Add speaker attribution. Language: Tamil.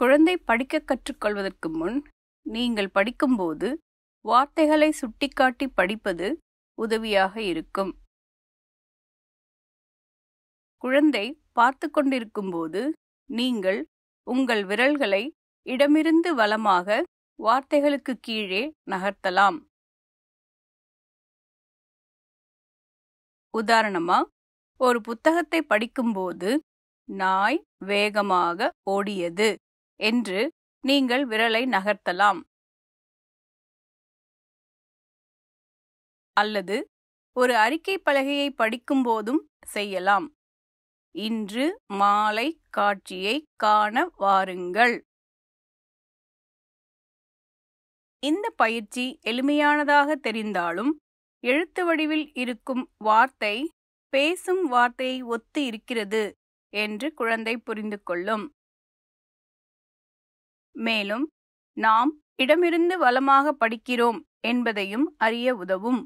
Speaker 1: குழந்தை படிக்க கற்றுக்கொள்வதற்கு முன் நீங்கள் படிக்கும்போது வார்த்தைகளை சுட்டிக்காட்டி படிப்பது உதவியாக இருக்கும் குழந்தை பார்த்து கொண்டிருக்கும்போது நீங்கள் உங்கள் விரல்களை இடமிருந்து வளமாக வார்த்தைகளுக்கு கீழே நகர்த்தலாம் உதாரணமா ஒரு புத்தகத்தை படிக்கும்போது நாய் வேகமாக ஓடியது என்று நீங்கள் விரலை நகர்த்தலாம் அல்லது ஒரு அறிக்கை பலகையை படிக்கும் போதும் செய்யலாம் இன்று மாலை காட்சியை காண வாருங்கள் இந்த பயிற்சி எளிமையானதாக தெரிந்தாலும் எழுத்து வடிவில் இருக்கும் வார்த்தை பேசும் வார்த்தையை ஒத்து இருக்கிறது என்று குழந்தை புரிந்து கொள்ளும் மேலும் நாம் இடமிருந்து வளமாக படிக்கிறோம் என்பதையும் அறிய உதவும்